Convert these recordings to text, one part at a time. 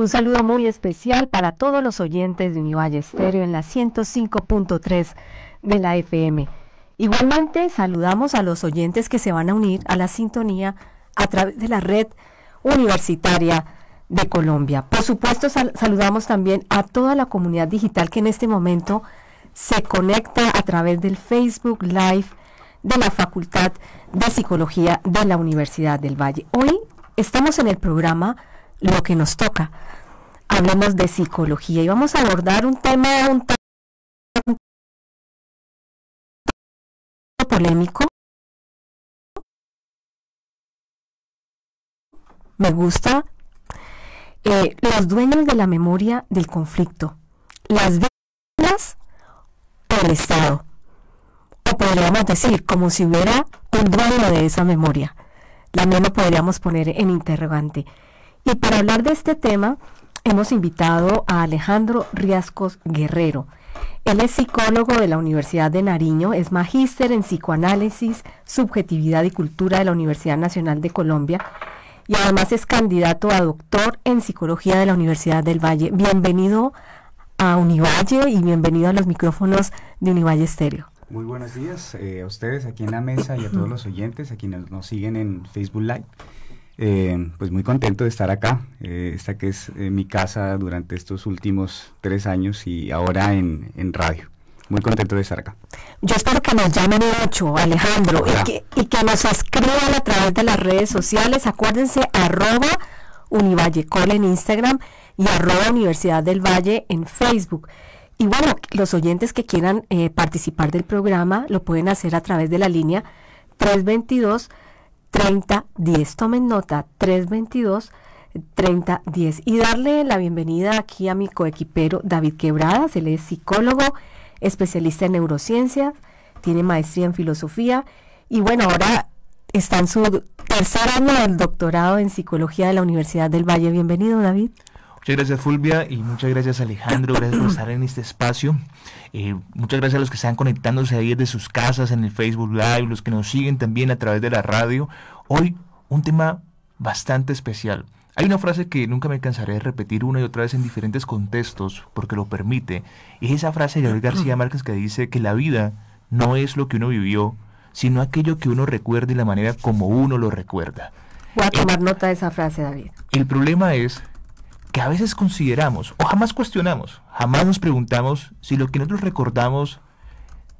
Un saludo muy especial para todos los oyentes de Univalle Estéreo en la 105.3 de la FM. Igualmente, saludamos a los oyentes que se van a unir a la sintonía a través de la red universitaria de Colombia. Por supuesto, saludamos también a toda la comunidad digital que en este momento se conecta a través del Facebook Live de la Facultad de Psicología de la Universidad del Valle. Hoy estamos en el programa lo que nos toca. Hablemos de psicología y vamos a abordar un tema un tanto polémico. Me gusta eh, los dueños de la memoria del conflicto, las víctimas o el Estado. O podríamos decir, como si hubiera un dueño de esa memoria. También lo podríamos poner en interrogante. Y para hablar de este tema, hemos invitado a Alejandro Riascos Guerrero. Él es psicólogo de la Universidad de Nariño, es magíster en psicoanálisis, subjetividad y cultura de la Universidad Nacional de Colombia y además es candidato a doctor en psicología de la Universidad del Valle. Bienvenido a Univalle y bienvenido a los micrófonos de Univalle Estéreo. Muy buenos días eh, a ustedes aquí en la mesa y a todos los oyentes, a quienes nos siguen en Facebook Live. Eh, pues muy contento de estar acá, eh, esta que es eh, mi casa durante estos últimos tres años y ahora en, radio. Muy contento de estar acá. Yo espero que nos llamen mucho, Alejandro, y que, nos escriban a través de las redes sociales. Acuérdense, arroba Univallecol en Instagram y arroba Universidad del Valle en Facebook. Y bueno, los oyentes que quieran participar del programa lo pueden hacer a través de la línea 322. 3010. Tomen nota, 322 3010. Y darle la bienvenida aquí a mi coequipero David Quebradas. Él es psicólogo, especialista en neurociencia tiene maestría en filosofía y bueno, ahora está en su tercer año del doctorado en psicología de la Universidad del Valle. Bienvenido, David. Muchas gracias Fulvia y muchas gracias Alejandro, gracias por estar en este espacio. Eh, muchas gracias a los que están conectándose ahí desde sus casas en el Facebook Live, los que nos siguen también a través de la radio. Hoy un tema bastante especial. Hay una frase que nunca me cansaré de repetir una y otra vez en diferentes contextos porque lo permite. Es esa frase de Gabriel García Márquez que dice que la vida no es lo que uno vivió, sino aquello que uno recuerda y la manera como uno lo recuerda. Voy a tomar nota de esa frase, David. El problema es que a veces consideramos o jamás cuestionamos, jamás nos preguntamos si lo que nosotros recordamos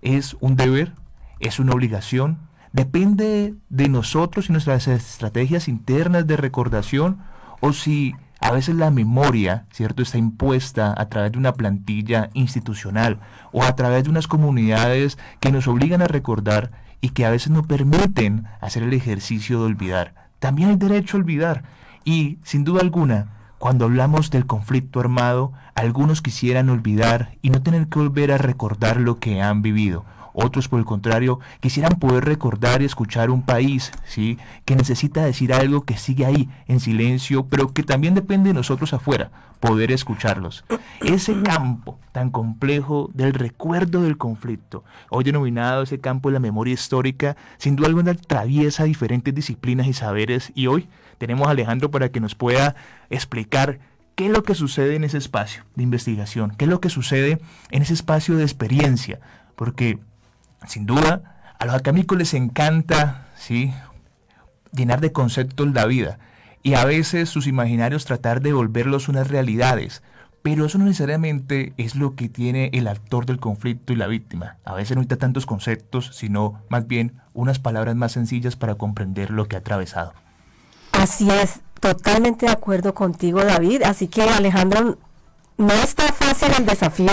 es un deber, es una obligación, depende de nosotros y nuestras estrategias internas de recordación o si a veces la memoria, ¿cierto?, está impuesta a través de una plantilla institucional o a través de unas comunidades que nos obligan a recordar y que a veces no permiten hacer el ejercicio de olvidar. También hay derecho a olvidar y sin duda alguna cuando hablamos del conflicto armado, algunos quisieran olvidar y no tener que volver a recordar lo que han vivido. Otros, por el contrario, quisieran poder recordar y escuchar un país, ¿sí? Que necesita decir algo que sigue ahí, en silencio, pero que también depende de nosotros afuera, poder escucharlos. Ese campo tan complejo del recuerdo del conflicto, hoy denominado ese campo de la memoria histórica, sin duda alguna atraviesa diferentes disciplinas y saberes y hoy tenemos a Alejandro para que nos pueda explicar qué es lo que sucede en ese espacio de investigación, qué es lo que sucede en ese espacio de experiencia, porque sin duda a los acamicos les encanta ¿sí? llenar de conceptos la vida y a veces sus imaginarios tratar de volverlos unas realidades. Pero eso no necesariamente es lo que tiene el actor del conflicto y la víctima. A veces no necesita tantos conceptos, sino más bien unas palabras más sencillas para comprender lo que ha atravesado. Así es, totalmente de acuerdo contigo, David. Así que, Alejandro, no está fácil el desafío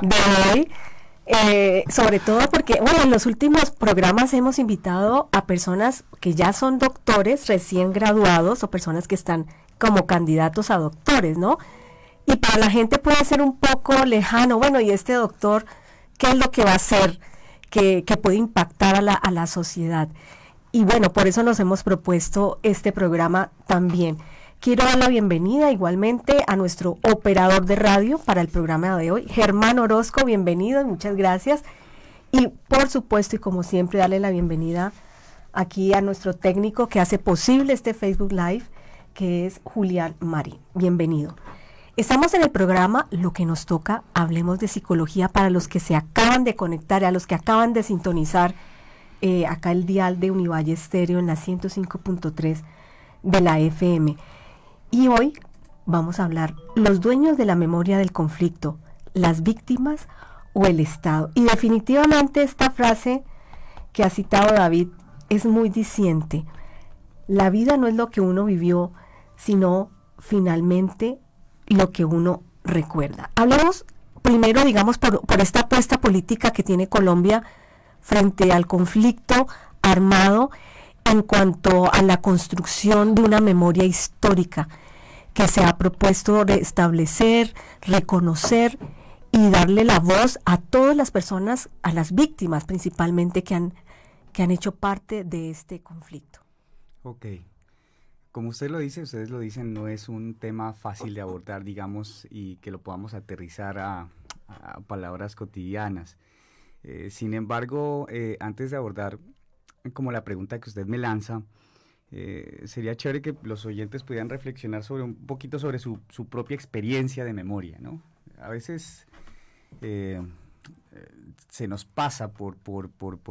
de hoy. Eh, sobre todo porque, bueno, en los últimos programas hemos invitado a personas que ya son doctores recién graduados o personas que están como candidatos a doctores, ¿no? Y para la gente puede ser un poco lejano, bueno, ¿y este doctor qué es lo que va a hacer que, puede impactar a la sociedad? y bueno, por eso nos hemos propuesto este programa también. Quiero dar la bienvenida igualmente a nuestro operador de radio para el programa de hoy, Germán Orozco, bienvenido, muchas gracias. Y por supuesto, y como siempre, darle la bienvenida aquí a nuestro técnico que hace posible este Facebook Live, que es Julián Mari. Bienvenido. Estamos en el programa Lo que nos toca, hablemos de psicología para los que se acaban de conectar, a los que acaban de sintonizar eh, acá el dial de Univalle Estéreo en la 105.3 de la FM. Y hoy vamos a hablar los dueños de la memoria del conflicto, las víctimas o el Estado. Y definitivamente esta frase que ha citado David es muy diciente. La vida no es lo que uno vivió, sino finalmente lo que uno recuerda. Hablemos primero, digamos, por, por esta apuesta política que tiene Colombia frente al conflicto armado en cuanto a la construcción de una memoria histórica que se ha propuesto restablecer, reconocer y darle la voz a todas las personas, a las víctimas principalmente que han, hecho parte de este conflicto. Ok. Como usted lo dice, ustedes lo dicen, no es un tema fácil de abordar, digamos, y que lo podamos aterrizar a palabras cotidianas. Eh, sin embargo, eh, antes de abordar eh, como la pregunta que usted me lanza, sería chévere que los oyentes pudieran reflexionar sobre un poquito sobre su, propia experiencia de memoria, ¿no? A veces se nos pasa por,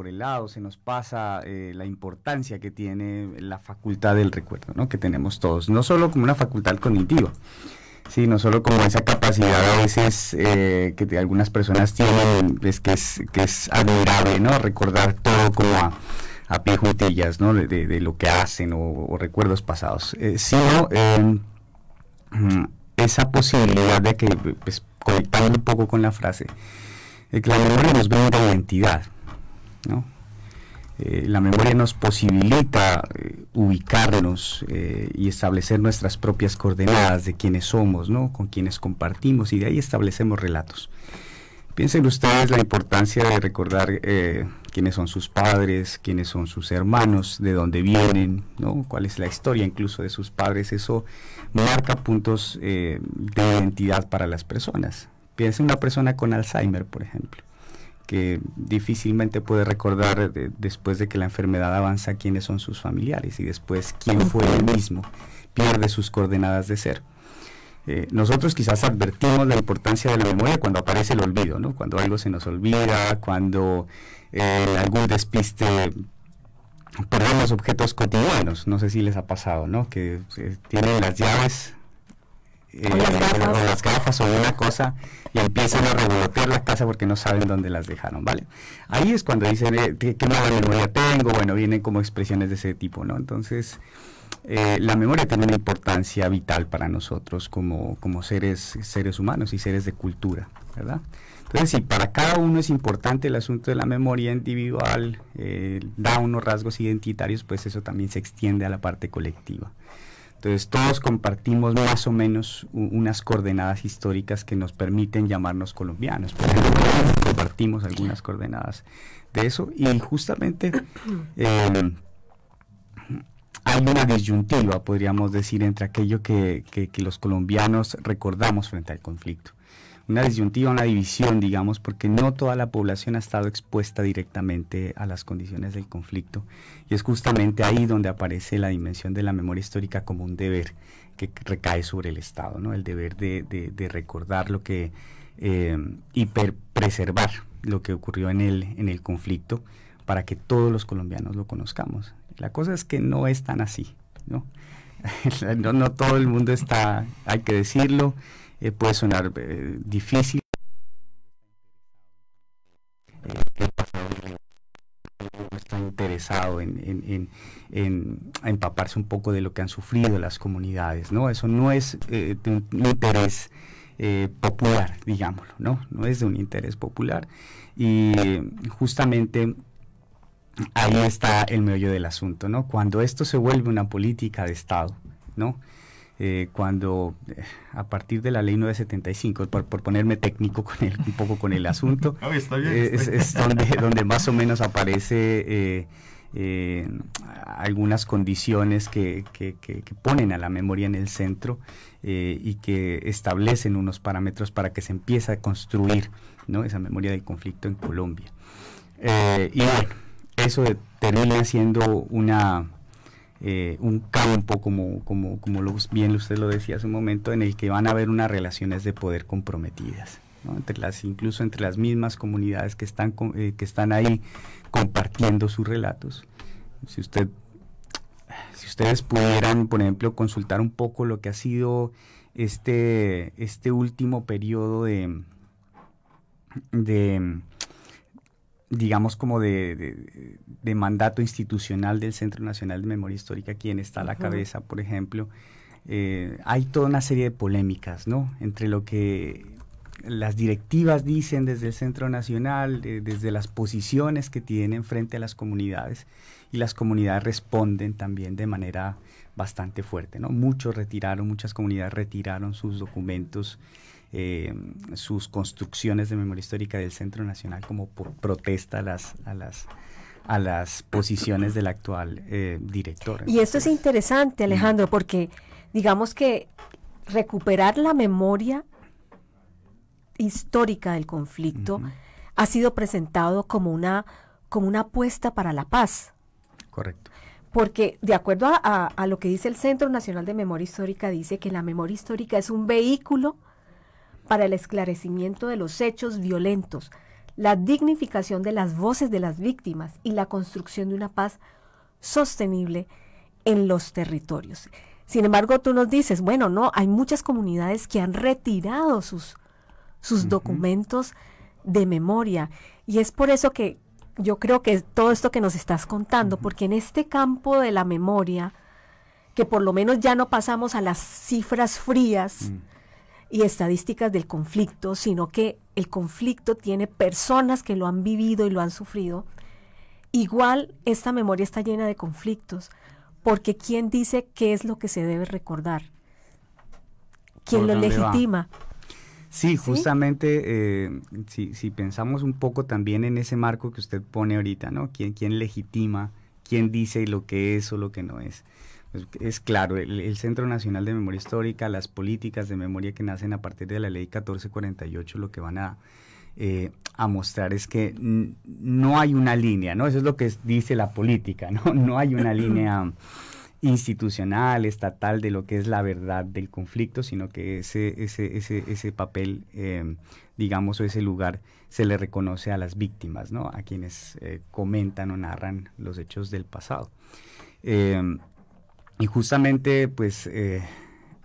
el lado, se nos pasa la importancia que tiene la facultad del recuerdo, ¿no? que tenemos todos, no solo como una facultad cognitiva, Sí, no solo como esa capacidad a veces eh, que algunas personas tienen, es que, es admirable, ¿no? Recordar todo como a, a pie juntillas, ¿no? De, lo que hacen o, recuerdos pasados. Eh, sino em, mm, esa posibilidad de que, pues, conectando un poco con la frase, de que la memoria nos brinda identidad, ¿no? Eh, la memoria nos posibilita eh, ubicarnos eh, y establecer nuestras propias coordenadas de quiénes somos, ¿no? con quienes compartimos y de ahí establecemos relatos. Piensen ustedes la importancia de recordar quiénes son sus padres, quiénes son sus hermanos, de dónde vienen, cuál es la historia incluso de sus padres. Eso marca puntos de identidad para las personas. Piensen una persona con Alzheimer, por ejemplo que difícilmente puede recordar después de que la enfermedad avanza quiénes son sus familiares y después quién fue él mismo, pierde sus coordenadas de ser. Eh, nosotros quizás advertimos la importancia de la memoria cuando aparece el olvido, ¿no? cuando algo se nos olvida, cuando eh, algún despiste perdemos objetos cotidianos, no sé si les ha pasado, ¿no? que eh, tienen las llaves eh, o, las gafas. o una cosa y empiezan a revolotear la casa porque no saben dónde las dejaron, ¿vale? Ahí es cuando dicen eh, qué, memoria tengo, bueno, vienen como expresiones de ese tipo, ¿no? Entonces, eh, la memoria tiene una importancia vital para nosotros como, seres, seres humanos y seres de cultura, ¿verdad? Entonces, si para cada uno es importante el asunto de la memoria individual, da unos rasgos identitarios, pues eso también se extiende a la parte colectiva. Entonces todos compartimos más o menos unas coordenadas históricas que nos permiten llamarnos colombianos. compartimos algunas coordenadas de eso y justamente em, hay una disyuntiva, podríamos decir, entre aquello que los colombianos recordamos frente al conflicto una disyuntiva, una división, digamos, porque no toda la población ha estado expuesta directamente a las condiciones del conflicto. Y es justamente ahí donde aparece la dimensión de la memoria histórica como un deber que recae sobre el Estado, ¿no? El deber de, recordar lo que eh, y preservar lo que ocurrió en el, en el conflicto para que todos los colombianos lo conozcamos. La cosa es que no es tan así, no, no todo el mundo está, hay que decirlo. Eh, puede sonar eh, difícil, difícil. Eh, está interesado en, en, en, en, empaparse un poco de lo que han sufrido las comunidades, ¿no? Eso no es de un interés popular, digámoslo, ¿no? No es de un interés popular. Y justamente ahí está el meollo del asunto, ¿no? Cuando esto se vuelve una política de Estado, ¿no? Eh, cuando eh, a partir de la ley 975, por, ponerme técnico con el, un poco con el asunto, eh, es, donde, donde, más o menos aparece... algunas condiciones que, ponen a la memoria en el centro y que establecen unos parámetros para que se empiece a construir esa memoria del conflicto en Colombia. y bueno, eso termina siendo una, eh, un campo, como, como, como lo, bien usted lo decía hace un momento, en el que van a haber unas relaciones de poder comprometidas. entre las incluso entre las mismas comunidades que están eh, que están ahí compartiendo sus relatos si usted si ustedes pudieran por ejemplo consultar un poco lo que ha sido este este último periodo de de digamos, como de, mandato institucional del Centro Nacional de Memoria Histórica, quien está a la cabeza, por ejemplo, eh, hay toda una serie de polémicas, ¿no? Entre lo que las directivas dicen desde el Centro Nacional, desde las posiciones que tienen frente a las comunidades, y las comunidades responden también de manera bastante fuerte, ¿no? Muchos retiraron, muchas comunidades retiraron sus documentos eh, sus construcciones de memoria histórica del Centro Nacional como protesta a las, a las a las posiciones del actual eh, director. Y esto es interesante, Alejandro, porque digamos que recuperar la memoria histórica del conflicto ha sido presentado como una, como una apuesta para la paz. Correcto. Porque de acuerdo a lo que dice el Centro Nacional de Memoria Histórica, dice que la memoria histórica es un vehículo para el esclarecimiento de los hechos violentos, la dignificación de las voces de las víctimas y la construcción de una paz sostenible en los territorios. Sin embargo, tú nos dices, bueno, no, hay muchas comunidades que han retirado sus, sus documentos de memoria y es por eso que yo creo que todo esto que nos estás contando, porque en este campo de la memoria, que por lo menos ya no pasamos a las cifras frías, mm y estadísticas del conflicto, sino que el conflicto tiene personas que lo han vivido y lo han sufrido. Igual esta memoria está llena de conflictos, porque ¿quién dice qué es lo que se debe recordar? ¿Quién lo legitima? Sí, justamente, eh, si, pensamos un poco también en ese marco que usted pone ahorita, ¿no? ¿Quién, quién legitima? ¿Quién dice lo que es o lo que no es? Es claro, el, Centro Nacional de Memoria Histórica, las políticas de memoria que nacen a partir de la ley 1448, lo que van a, eh, a mostrar es que no hay una línea, ¿no? Eso es lo que dice la política, ¿no? No hay una línea institucional, estatal, de lo que es la verdad del conflicto, sino que ese, ese, ese, ese papel, eh, digamos, o ese lugar se le reconoce a las víctimas, ¿no? A quienes eh, comentan o narran los hechos del pasado. Y justamente, pues, eh,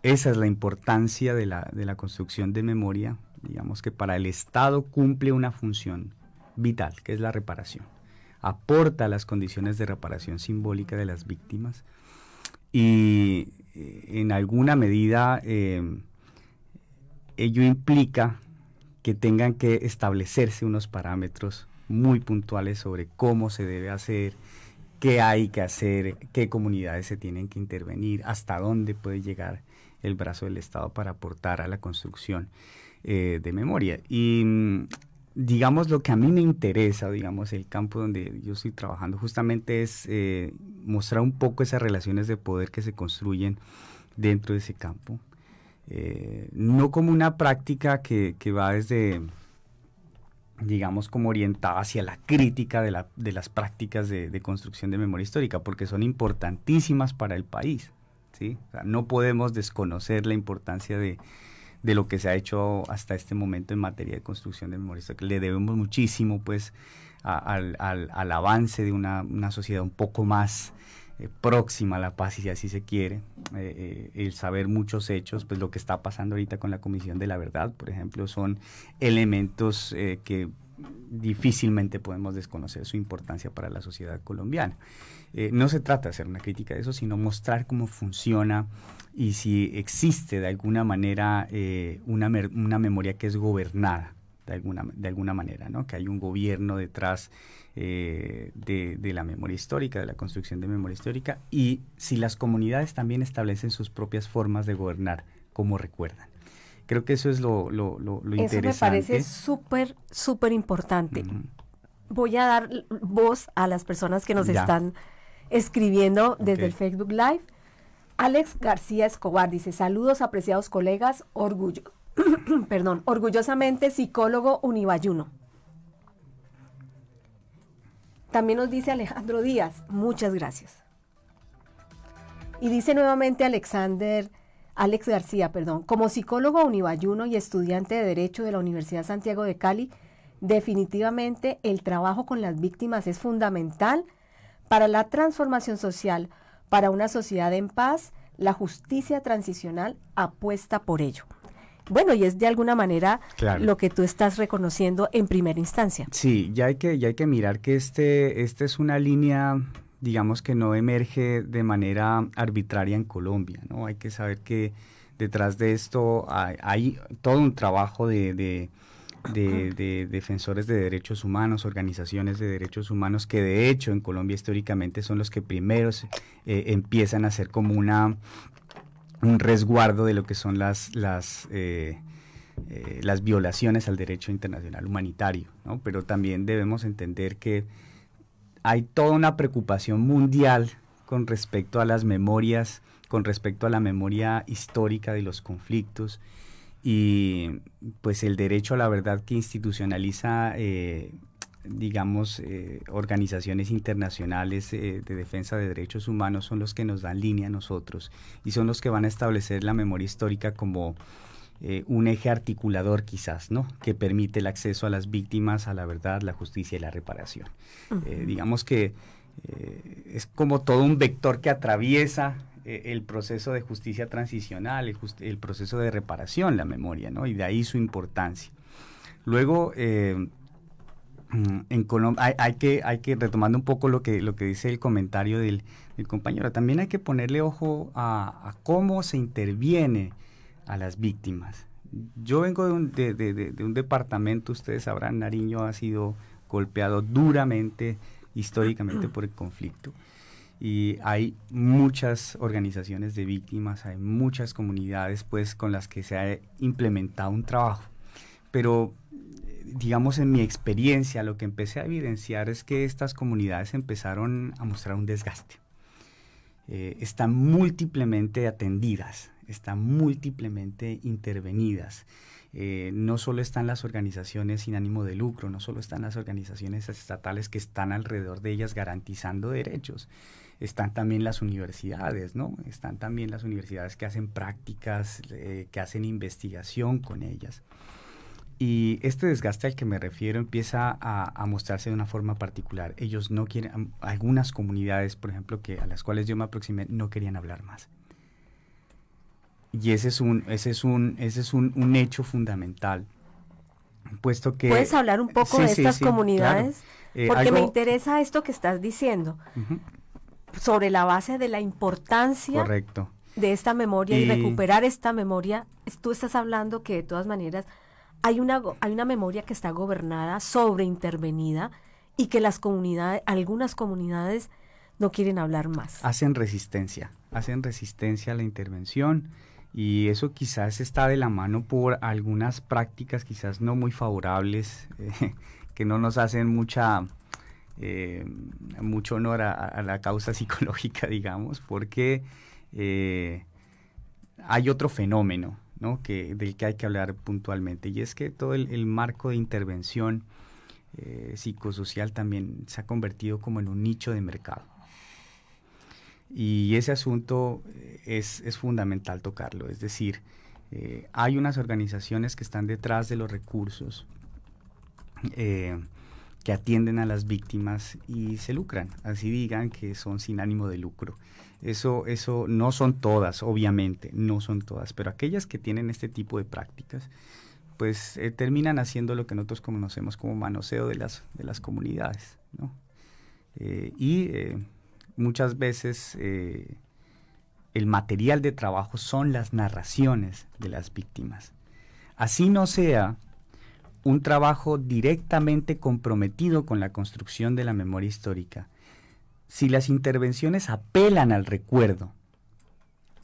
esa es la importancia de la, construcción de memoria, digamos que para el Estado cumple una función vital, que es la reparación. Aporta las condiciones de reparación simbólica de las víctimas y eh, en alguna medida eh, ello implica que tengan que establecerse unos parámetros muy puntuales sobre cómo se debe hacer, qué hay que hacer, qué comunidades se tienen que intervenir, hasta dónde puede llegar el brazo del Estado para aportar a la construcción eh, de memoria. Y mm, digamos lo que a mí me interesa, digamos el campo donde yo estoy trabajando justamente es eh, mostrar un poco esas relaciones de poder que se construyen dentro de ese campo. Eh, no como una práctica que va desde digamos, como orientada hacia la crítica de, las prácticas de, construcción de memoria histórica, porque son importantísimas para el país. ¿sí? no podemos desconocer la importancia de, lo que se ha hecho hasta este momento en materia de construcción de memoria histórica. Le debemos muchísimo pues, al, avance de una sociedad un poco más eh, próxima a la paz, si así se quiere, eh, eh, el saber muchos hechos, pues lo que está pasando ahorita con la Comisión de la Verdad, por ejemplo, son elementos que difícilmente podemos desconocer su importancia para la sociedad colombiana. no se trata de hacer una crítica de eso, sino mostrar cómo funciona y si existe de alguna manera una, memoria que es gobernada de alguna, de alguna manera, que hay un gobierno detrás eh, de, la memoria histórica, de la construcción de memoria histórica, y si las comunidades también establecen sus propias formas de gobernar, como recuerdan. Creo que eso es lo, lo, interesante. Eso me parece súper, súper importante. Voy a dar voz a las personas que nos están escribiendo desde el Facebook Live. Alex García Escobar dice, saludos apreciados colegas, orgullo, perdón, orgullosamente psicólogo univayuno también nos dice Alejandro Díaz, muchas gracias. Y dice nuevamente Alexander, Alex García, perdón, como psicólogo univayuno y estudiante de Derecho de la Universidad Santiago de Cali, definitivamente el trabajo con las víctimas es fundamental para la transformación social, para una sociedad en paz, la justicia transicional apuesta por ello bueno, y es de alguna manera lo que tú estás reconociendo en primera instancia. Sí, ya hay que, ya hay que mirar que este, esta es una línea digamos que no emerge de manera arbitraria en Colombia, ¿no? Hay que saber que detrás de esto hay, todo un trabajo de, defensores de derechos humanos, organizaciones de derechos humanos, que de hecho en Colombia históricamente son los que primero eh, empiezan a hacer como una un resguardo de lo que son las, las, eh, eh, las violaciones al derecho internacional humanitario, pero también debemos entender que hay toda una preocupación mundial con respecto a las memorias, con respecto a la memoria histórica de los conflictos y pues el derecho a la verdad que institucionaliza eh, digamos, eh, organizaciones internacionales eh, de defensa de derechos humanos son los que nos dan línea a nosotros y son los que van a establecer la memoria histórica como eh, un eje articulador quizás, ¿no? Que permite el acceso a las víctimas, a la verdad, la justicia y la reparación. digamos que es como todo un vector que atraviesa el proceso de justicia transicional, el, el, proceso de reparación, la memoria, ¿no? Y de ahí su importancia. Luego, Mm, en Colombia hay, que hay que retomando un poco lo que lo que dice el comentario del, compañero también hay que ponerle ojo a, cómo se interviene a las víctimas yo vengo de un, un, departamento ustedes sabrán Nariño ha sido golpeado duramente históricamente por el conflicto y hay muchas organizaciones de víctimas hay muchas comunidades pues con las que se ha implementado un trabajo pero digamos, en mi experiencia, lo que empecé a evidenciar es que estas comunidades empezaron a mostrar un desgaste. Eh, están múltiplemente atendidas, están múltiplemente intervenidas. Eh, no solo están las organizaciones sin ánimo de lucro, no solo están las organizaciones estatales que están alrededor de ellas garantizando derechos, están también las universidades, ¿no? Están también las universidades que hacen prácticas, eh, que hacen investigación con ellas. Y este desgaste al que me refiero empieza a, mostrarse de una forma particular. Ellos no quieren, algunas comunidades, por ejemplo, que a las cuales yo me aproximé, no querían hablar más. Y ese es un, ese es un, ese es un, hecho fundamental. Puesto que. ¿Puedes hablar un poco de estas comunidades? Eh, Porque me interesa esto que estás diciendo. Sobre la base de la importancia. Correcto. De esta memoria y recuperar esta memoria. Tú estás hablando que de todas maneras hay una, hay una memoria que está gobernada, sobreintervenida, y que las comunidades, algunas comunidades no quieren hablar más. Hacen resistencia, hacen resistencia a la intervención y eso quizás está de la mano por algunas prácticas quizás no muy favorables eh, que no nos hacen mucha eh, mucho honor a, la causa psicológica digamos porque eh, hay otro fenómeno del que hay que hablar puntualmente. Y es que todo el, marco de intervención eh, psicosocial también se ha convertido como en un nicho de mercado. Y ese asunto eh, es, fundamental tocarlo. Es decir, eh, hay unas organizaciones que están detrás de los recursos que atienden a las víctimas y se lucran, así digan que son sin ánimo de lucro. Eso, no son todas, obviamente, no son todas, pero aquellas que tienen este tipo de prácticas, pues eh, terminan haciendo lo que nosotros conocemos como manoseo de las, de las comunidades, eh, y eh, muchas veces el material de trabajo son las narraciones de las víctimas. Así no sea un trabajo directamente comprometido con la construcción de la memoria histórica si las intervenciones apelan al recuerdo,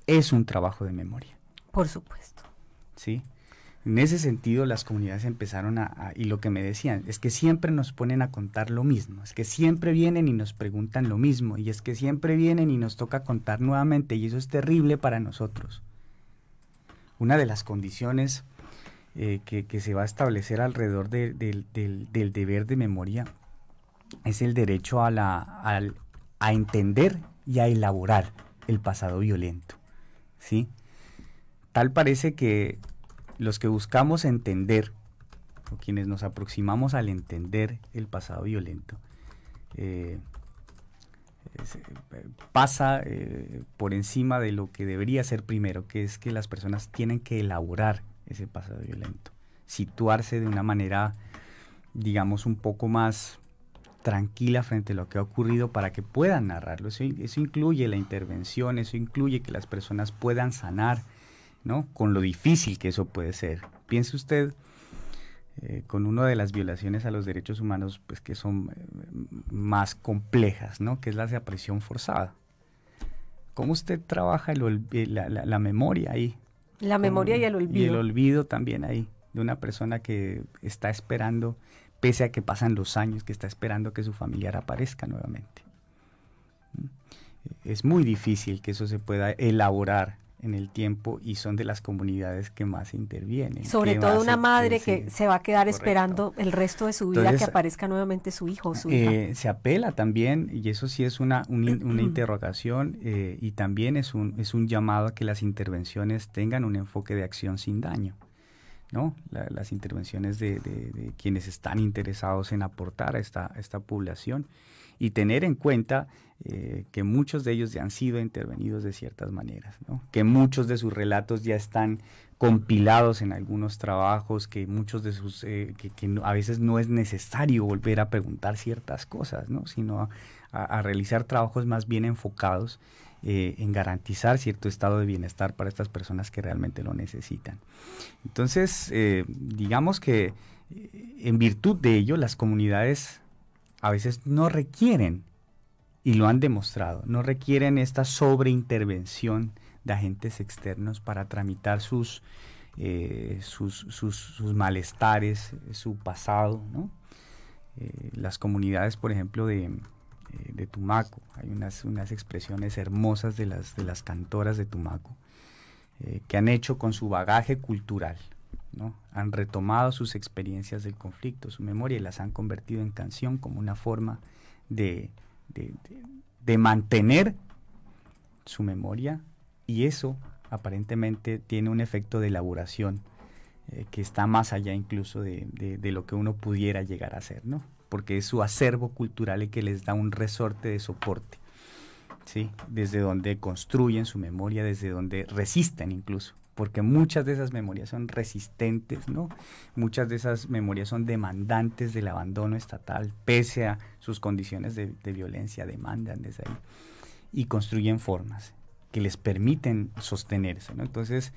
es un trabajo de memoria. Por supuesto. Sí. En ese sentido, las comunidades empezaron a, y lo que me decían, es que siempre nos ponen a contar lo mismo, es que siempre vienen y nos preguntan lo mismo, y es que siempre vienen y nos toca contar nuevamente, y eso es terrible para nosotros. Una de las condiciones eh, que, se va a establecer alrededor del, del, deber de memoria es el derecho a la, al a entender y a elaborar el pasado violento. ¿sí? Tal parece que los que buscamos entender, o quienes nos aproximamos al entender el pasado violento, eh, eh, pasa eh, por encima de lo que debería ser primero, que es que las personas tienen que elaborar ese pasado violento, situarse de una manera, digamos, un poco más tranquila frente a lo que ha ocurrido para que puedan narrarlo. Eso, eso, incluye la intervención, eso incluye que las personas puedan sanar, ¿no? Con lo difícil que eso puede ser. Piense usted eh, con una de las violaciones a los derechos humanos, pues que son eh, más complejas, ¿no? Que es la de forzada. ¿Cómo usted trabaja eh, la, memoria ahí? La memoria y el olvido. Y el olvido también ahí, de una persona que está esperando pese a que pasan los años que está esperando que su familiar aparezca nuevamente. Es muy difícil que eso se pueda elaborar en el tiempo y son de las comunidades que más intervienen. Sobre todo una madre que se, va a quedar esperando el resto de su vida que aparezca nuevamente su hijo o su eh, Se apela también, y eso sí es una, interrogación, eh, y también es un, es un llamado a que las intervenciones tengan un enfoque de acción sin daño las intervenciones de, quienes están interesados en aportar a esta, esta población y tener en cuenta eh, que muchos de ellos ya han sido intervenidos de ciertas maneras, que muchos de sus relatos ya están compilados en algunos trabajos, que muchos de sus, eh, que, a veces no es necesario volver a preguntar ciertas cosas, sino a realizar trabajos más bien enfocados eh, en garantizar cierto estado de bienestar para estas personas que realmente lo necesitan. Entonces, eh, digamos que eh, en virtud de ello, las comunidades a veces no requieren, y lo han demostrado, no requieren esta sobreintervención de agentes externos para tramitar sus, sus, malestares, su pasado. las comunidades, por ejemplo, de, eh, de Tumaco. Hay unas, expresiones hermosas de las, de las cantoras de Tumaco eh, que han hecho con su bagaje cultural. ¿no? Han retomado sus experiencias del conflicto, su memoria y las han convertido en canción como una forma de, mantener su memoria y eso aparentemente tiene un efecto de elaboración eh, que está más allá incluso de, de, lo que uno pudiera llegar a hacer, ¿no? porque es su acervo cultural el que les da un resorte de soporte, ¿sí? desde donde construyen su memoria, desde donde resisten incluso, porque muchas de esas memorias son resistentes, ¿no? muchas de esas memorias son demandantes del abandono estatal, pese a sus condiciones de, de violencia, demandan desde ahí, y construyen formas les permiten sostenerse. Entonces,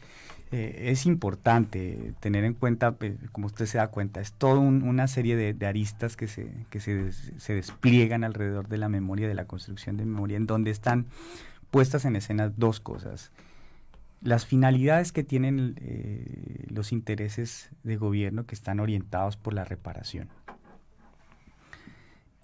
eh, es importante tener en cuenta, pues, como usted se da cuenta, es toda una serie de, aristas que, se, despliegan alrededor de la memoria, de la construcción de memoria, en donde están puestas en escena dos cosas. Las finalidades que tienen eh, los intereses de gobierno que están orientados por la reparación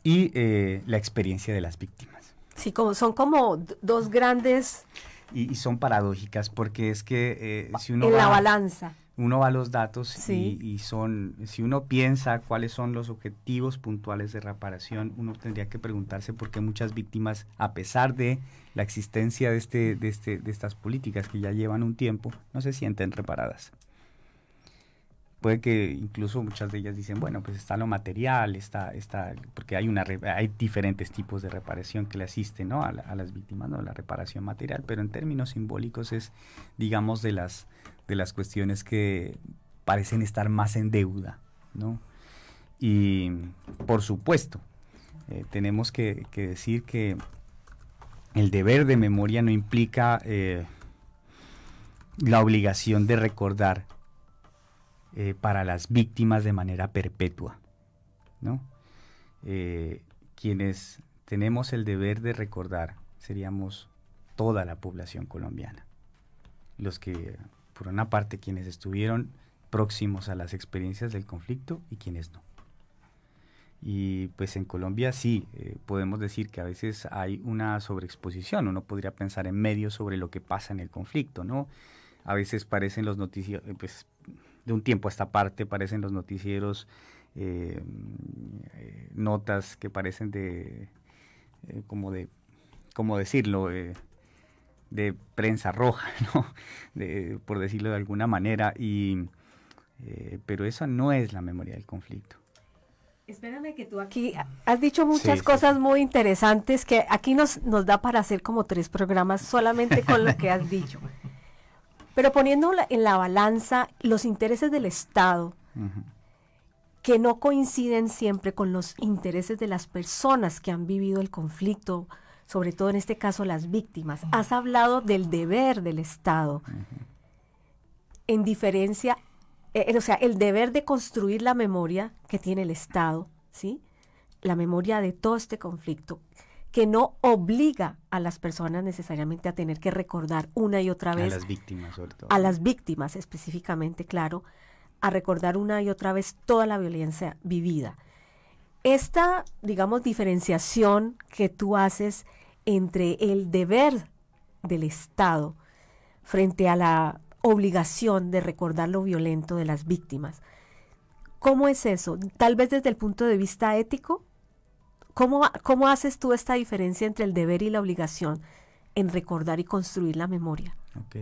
y eh, la experiencia de las víctimas. Sí, como, son como dos grandes... Y, son paradójicas porque es que eh, si uno... En va, la balanza. Uno va a los datos y, y, son, si uno piensa cuáles son los objetivos puntuales de reparación, uno tendría que preguntarse por qué muchas víctimas, a pesar de la existencia de, este, de, este, de estas políticas que ya llevan un tiempo, no se sienten reparadas puede que incluso muchas de ellas dicen, bueno, pues está lo material, está, está porque hay, una, hay diferentes tipos de reparación que le asisten a, las víctimas, ¿no? la reparación material, pero en términos simbólicos es, digamos, de las, de las cuestiones que parecen estar más en deuda. Y, por supuesto, eh, tenemos que, decir que el deber de memoria no implica eh, la obligación de recordar eh, para las víctimas de manera perpetua. ¿no? Eh, quienes tenemos el deber de recordar seríamos toda la población colombiana. Los que, por una parte, quienes estuvieron próximos a las experiencias del conflicto y quienes no. Y pues en Colombia sí, eh, podemos decir que a veces hay una sobreexposición, uno podría pensar en medio sobre lo que pasa en el conflicto, ¿no? A veces parecen los noticias pues de un tiempo a esta parte parecen los noticieros eh, eh, notas que parecen de, eh, como de, cómo decirlo? de prensa roja, ¿no? por decirlo de alguna manera, y, pero eso no es la memoria del conflicto. Espérame que tú aquí has dicho muchas cosas muy interesantes que aquí nos, nos da para hacer como tres programas solamente con lo que has dicho. Pero poniendo en la balanza los intereses del Estado, que no coinciden siempre con los intereses de las personas que han vivido el conflicto, sobre todo en este caso las víctimas. Has hablado del deber del Estado. En diferencia, eh, eh, o sea, el deber de construir la memoria que tiene el Estado, ¿sí? La memoria de todo este conflicto que no obliga a las personas necesariamente a tener que recordar una y otra vez. A las víctimas, sobre todo. A las víctimas específicamente, claro, a recordar una y otra vez toda la violencia vivida. Esta, digamos, diferenciación que tú haces entre el deber del Estado frente a la obligación de recordar lo violento de las víctimas. ¿Cómo es eso? Tal vez desde el punto de vista ético, ¿Cómo, haces tú esta diferencia entre el deber y la obligación en recordar y construir la memoria? Ok.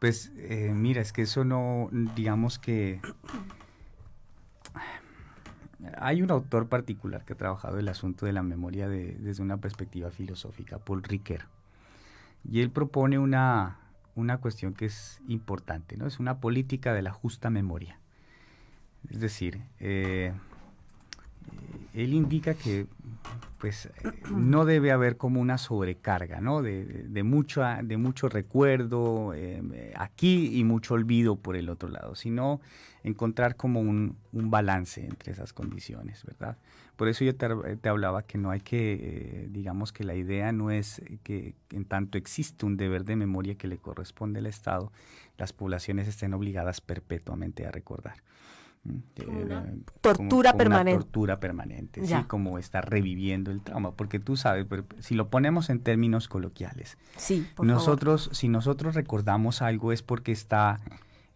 Pues eh, mira, es que eso no, digamos que... Hay un autor particular que ha trabajado el asunto de la memoria desde una perspectiva filosófica, Paul Ricker. Y él propone una, cuestión que es importante, ¿no? Es una política de la justa memoria. Es decir, eh, él indica que pues eh, no debe haber como una sobrecarga, ¿no? De, de mucho recuerdo em, eh, aquí y mucho olvido por el otro lado, sino encontrar como un, balance entre esas condiciones, ¿verdad? Por eso yo te, hablaba que no hay que, eh, digamos que la idea no es que en tanto existe un deber de memoria que le corresponde al Estado, las poblaciones estén obligadas perpetuamente a recordar. Mm, tortura permanente. tortura permanente, ¿sí? como está reviviendo el trauma, porque tú sabes, si lo ponemos en términos coloquiales, nosotros, si nosotros recordamos algo es porque está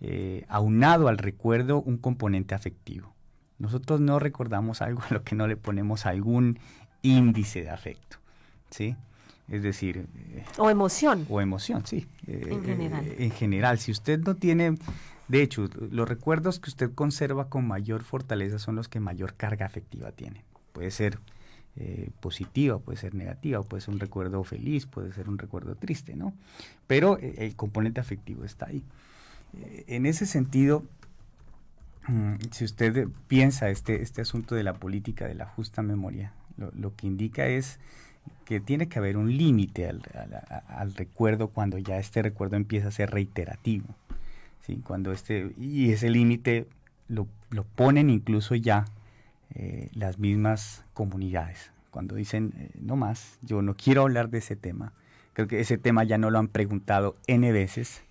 eh, aunado al recuerdo un componente afectivo. Nosotros no recordamos algo a lo que no le ponemos algún índice de afecto, ¿sí? Es decir... Eh, o emoción. O emoción, sí. Eh, en general. en general, si usted no tiene de hecho, los recuerdos que usted conserva con mayor fortaleza son los que mayor carga afectiva tienen. Puede ser eh, positiva, puede ser negativa, puede ser un recuerdo feliz, puede ser un recuerdo triste, ¿no? Pero eh, el componente afectivo está ahí. Eh, en ese sentido, mm, si usted piensa este, este asunto de la política de la justa memoria, lo, que indica es que tiene que haber un límite al, recuerdo cuando ya este recuerdo empieza a ser reiterativo. ¿sí? Cuando este, y ese límite lo, ponen incluso ya eh, las mismas comunidades. Cuando dicen, eh, no más, yo no quiero hablar de ese tema. Creo que ese tema ya no lo han preguntado N veces.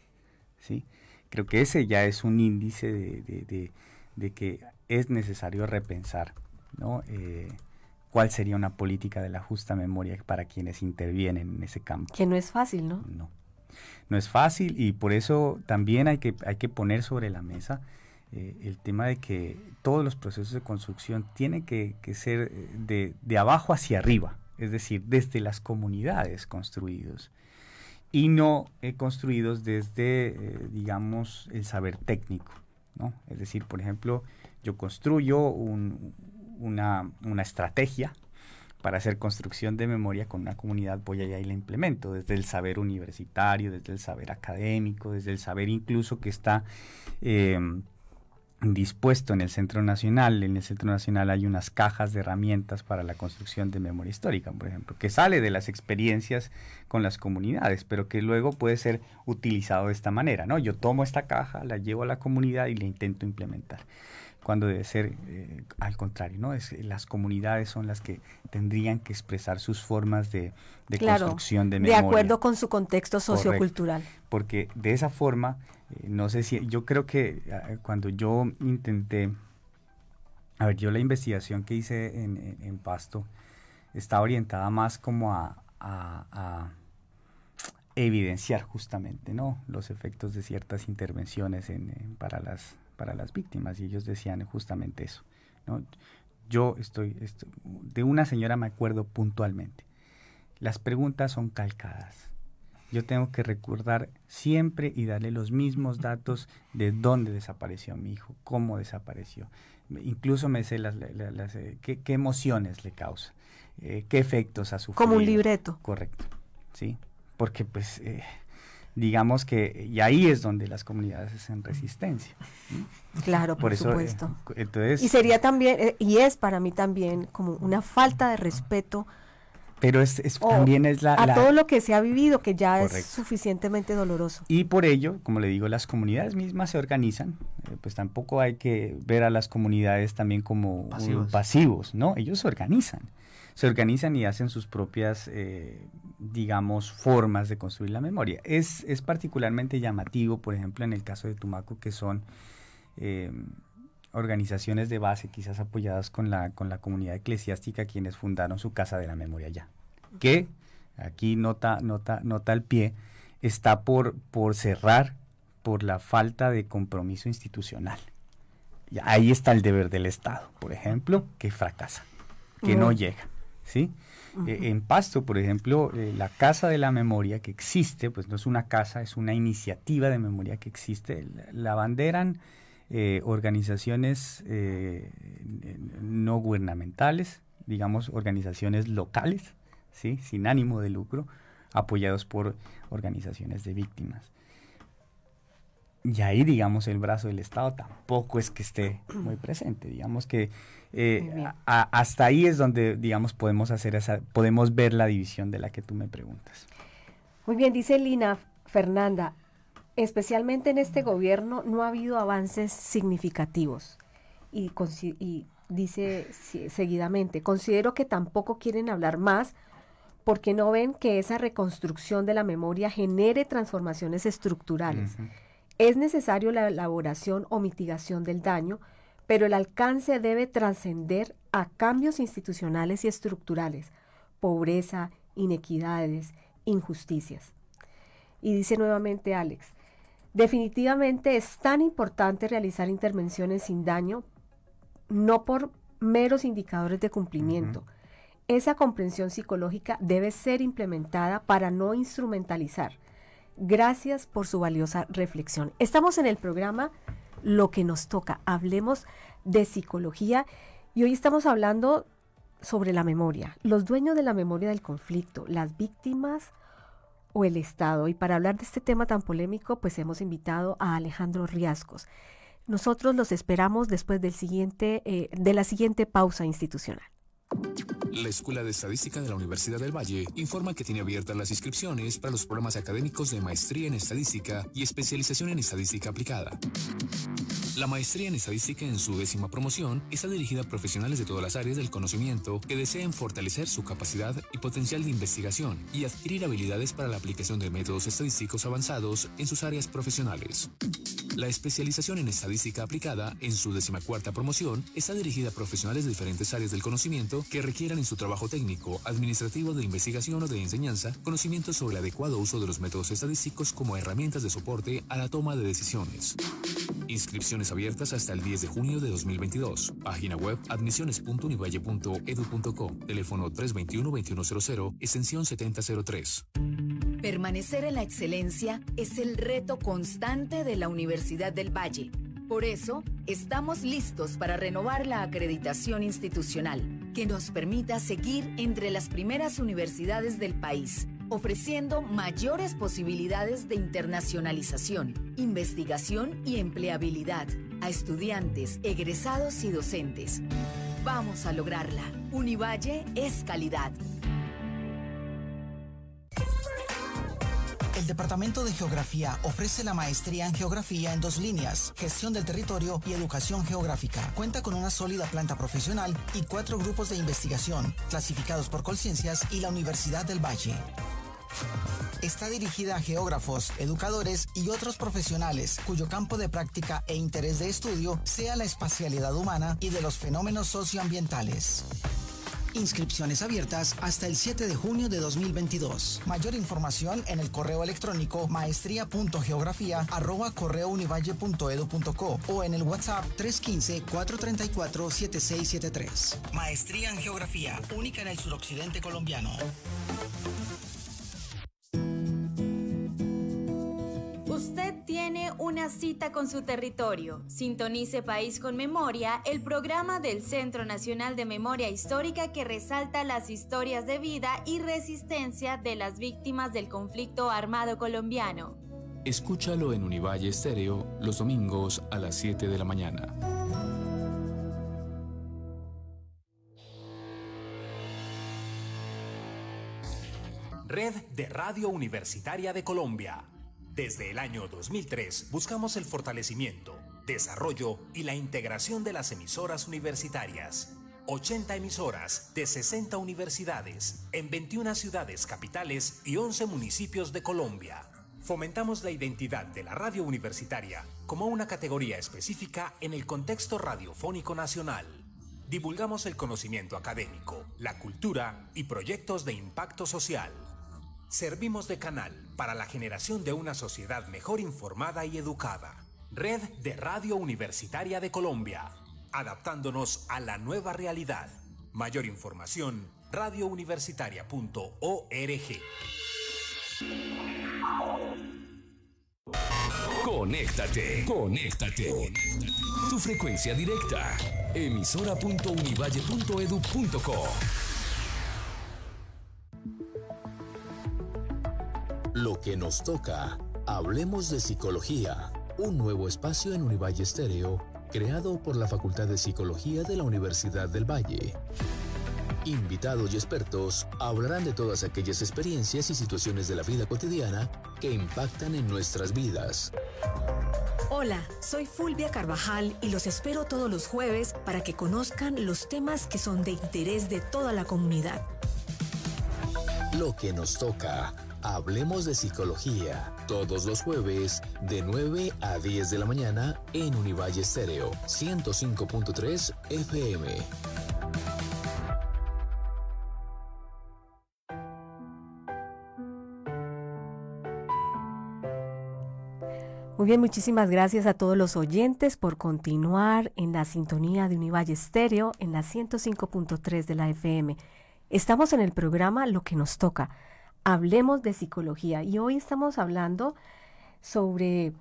¿sí? Creo que ese ya es un índice de, de, de, que es necesario repensar ¿no? Eh, cuál sería una política de la justa memoria para quienes intervienen en ese campo. Que no es fácil, ¿no? No no es fácil y por eso también hay que, hay que poner sobre la mesa eh, el tema de que todos los procesos de construcción tienen que, ser eh, de, de, abajo hacia arriba, es decir, desde las comunidades construidos y no eh, construidos desde, digamos, el saber técnico. ¿no? Es decir, por ejemplo, yo construyo una, una estrategia para hacer construcción de memoria con una comunidad voy allá y la implemento, desde el saber universitario, desde el saber académico, desde el saber incluso que está em, dispuesto en el Centro Nacional. En el Centro Nacional hay unas cajas de herramientas para la construcción de memoria histórica, por ejemplo, que sale de las experiencias con las comunidades, pero que luego puede ser utilizado de esta manera, ¿no? Yo tomo esta caja, la llevo a la comunidad y la intento implementar cuando debe ser eh, al contrario, ¿no? Es, las comunidades son las que tendrían que expresar sus formas de, de construcción de memoria. De acuerdo con su contexto sociocultural. porque de esa forma, eh, no sé si, yo creo que ah, cuando yo intenté, a ver, yo la investigación que hice en, Pasto está orientada más como a, evidenciar justamente ¿no? los efectos de ciertas intervenciones para las para las víctimas y ellos decían justamente eso. Yo estoy, de una señora me acuerdo puntualmente. Las preguntas son calcadas. Yo tengo que recordar siempre y darle los mismos datos de dónde desapareció mi hijo, cómo desapareció. Incluso me sé las, eh, qué, emociones le causa, eh, qué efectos ha sufrido. Como un libreto. Correcto, sí, porque pues eh, digamos que, y ahí es donde las comunidades hacen resistencia. Claro, por, supuesto. Eh, y sería también, eh, y es para mí también como una falta de respeto. Pero es, también es A todo lo que se ha vivido, que ya es suficientemente doloroso. Y por ello, como le digo, las comunidades mismas se organizan, eh, pues tampoco hay que ver a las comunidades también como pasivos ¿no? Ellos se organizan se organizan y hacen sus propias, eh, digamos, formas de construir la memoria. Es, particularmente llamativo, por ejemplo, en el caso de Tumaco, que son eh, organizaciones de base, quizás apoyadas con la, con la comunidad eclesiástica, quienes fundaron su Casa de la Memoria ya, que aquí nota, nota, nota al pie, está por, por cerrar por la falta de compromiso institucional. ahí está el deber del Estado, por ejemplo, que fracasa, que no llega. Eh, en Pasto, por ejemplo, eh, la Casa de la Memoria que existe, pues no es una casa, es una iniciativa de memoria que existe, la banderan eh, organizaciones no gubernamentales, digamos organizaciones locales, ¿sí? sin ánimo de lucro, apoyados por organizaciones de víctimas. Y ahí, digamos, el brazo del Estado tampoco es que esté muy presente. Digamos que eh, hasta ahí es donde, digamos, podemos, hacer esa, podemos ver la división de la que tú me preguntas. Muy bien, dice Lina Fernanda, especialmente en este gobierno no ha habido avances significativos. Y, dice seguidamente, considero que tampoco quieren hablar más porque no ven que esa reconstrucción de la memoria genere transformaciones estructurales. Es necesario la elaboración o mitigación del daño, pero el alcance debe trascender a cambios institucionales y estructurales, pobreza, inequidades, injusticias. Y dice nuevamente Alex, definitivamente es tan importante realizar intervenciones sin daño, no por meros indicadores de cumplimiento. Esa comprensión psicológica debe ser implementada para no instrumentalizar, Gracias por su valiosa reflexión. Estamos en el programa Lo que nos toca. Hablemos de psicología y hoy estamos hablando sobre la memoria, los dueños de la memoria del conflicto, las víctimas o el Estado. Y para hablar de este tema tan polémico, pues hemos invitado a Alejandro Riascos. Nosotros los esperamos después del siguiente, eh, de la siguiente pausa institucional. La Escuela de Estadística de la Universidad del Valle informa que tiene abiertas las inscripciones para los programas académicos de maestría en estadística y especialización en estadística aplicada. La maestría en estadística en su décima promoción está dirigida a profesionales de todas las áreas del conocimiento que deseen fortalecer su capacidad y potencial de investigación y adquirir habilidades para la aplicación de métodos estadísticos avanzados en sus áreas profesionales. La especialización en estadística aplicada en su decimacuarta promoción está dirigida a profesionales de diferentes áreas del conocimiento que requieran en su trabajo técnico, administrativo, de investigación o de enseñanza conocimientos sobre el adecuado uso de los métodos estadísticos como herramientas de soporte a la toma de decisiones. Inscripciones abiertas hasta el 10 de junio de 2022. Página web admisiones.univalle.edu.co. Teléfono 321-2100, extensión 7003. Permanecer en la excelencia es el reto constante de la Universidad del Valle. Por eso, estamos listos para renovar la acreditación institucional que nos permita seguir entre las primeras universidades del país, ofreciendo mayores posibilidades de internacionalización, investigación y empleabilidad a estudiantes, egresados y docentes. Vamos a lograrla. Univalle es calidad. el Departamento de Geografía ofrece la maestría en geografía en dos líneas, gestión del territorio y educación geográfica. Cuenta con una sólida planta profesional y cuatro grupos de investigación, clasificados por Colciencias y la Universidad del Valle. Está dirigida a geógrafos, educadores y otros profesionales cuyo campo de práctica e interés de estudio sea la espacialidad humana y de los fenómenos socioambientales. Inscripciones abiertas hasta el 7 de junio de 2022. Mayor información en el correo electrónico maestría.geografía arroba correo o en el WhatsApp 315-434-7673. Maestría en Geografía, única en el suroccidente colombiano. una cita con su territorio. Sintonice País con Memoria, el programa del Centro Nacional de Memoria Histórica que resalta las historias de vida y resistencia de las víctimas del conflicto armado colombiano. Escúchalo en Univalle Estéreo los domingos a las 7 de la mañana. Red de Radio Universitaria de Colombia. Desde el año 2003 buscamos el fortalecimiento, desarrollo y la integración de las emisoras universitarias. 80 emisoras de 60 universidades en 21 ciudades capitales y 11 municipios de Colombia. Fomentamos la identidad de la radio universitaria como una categoría específica en el contexto radiofónico nacional. Divulgamos el conocimiento académico, la cultura y proyectos de impacto social. Servimos de canal para la generación de una sociedad mejor informada y educada. Red de Radio Universitaria de Colombia, adaptándonos a la nueva realidad. Mayor información, radiouniversitaria.org. Conéctate, conéctate. Tu frecuencia directa, emisora.univalle.edu.co. Lo que nos toca. Hablemos de psicología. Un nuevo espacio en Univalle Estéreo, creado por la Facultad de Psicología de la Universidad del Valle. Invitados y expertos hablarán de todas aquellas experiencias y situaciones de la vida cotidiana que impactan en nuestras vidas. Hola, soy Fulvia Carvajal y los espero todos los jueves para que conozcan los temas que son de interés de toda la comunidad. Lo que nos toca Hablemos de Psicología, todos los jueves de 9 a 10 de la mañana en Univalle Estéreo 105.3 FM. Muy bien, muchísimas gracias a todos los oyentes por continuar en la sintonía de Univalle Estéreo en la 105.3 de la FM. Estamos en el programa Lo que nos toca Hablemos de psicología y hoy estamos hablando sobre